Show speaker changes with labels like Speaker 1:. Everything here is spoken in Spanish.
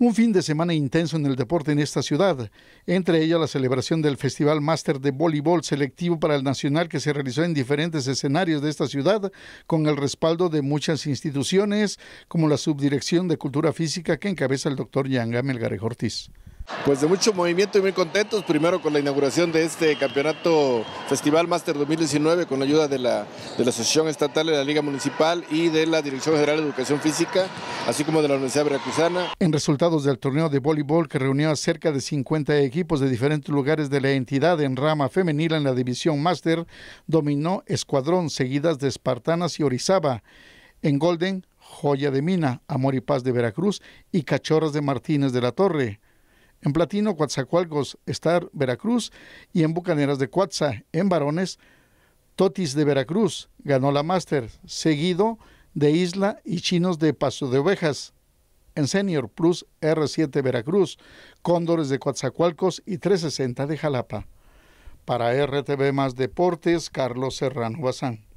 Speaker 1: Un fin de semana intenso en el deporte en esta ciudad, entre ellas la celebración del Festival Máster de Voleibol Selectivo para el Nacional que se realizó en diferentes escenarios de esta ciudad con el respaldo de muchas instituciones como la Subdirección de Cultura Física que encabeza el doctor Yanga Melgarejo Ortiz. Pues de mucho
Speaker 2: movimiento y muy contentos, primero con la inauguración de este campeonato Festival Master 2019 con la ayuda de la, de Asociación Estatal de la Liga Municipal y de la Dirección General de Educación Física, así como de la Universidad Veracruzana.
Speaker 1: En resultados del torneo de voleibol que reunió a cerca de 50 equipos de diferentes lugares de la entidad en rama femenil en la división Master, dominó Escuadrón seguidas de Espartanas y Orizaba. En Golden, Joya de Mina, Amor y Paz de Veracruz y Cachorras de Martínez de la Torre en Platino, Coatzacoalcos, Star, Veracruz, y en Bucaneras de Coatza, en Varones, Totis de Veracruz ganó la Master, seguido de Isla y Chinos de Paso de Ovejas. En Senior Plus R7 Veracruz, Cóndores de Coatzacoalcos y 360 de Jalapa. Para RTV Más Deportes, Carlos Serrano Bazán.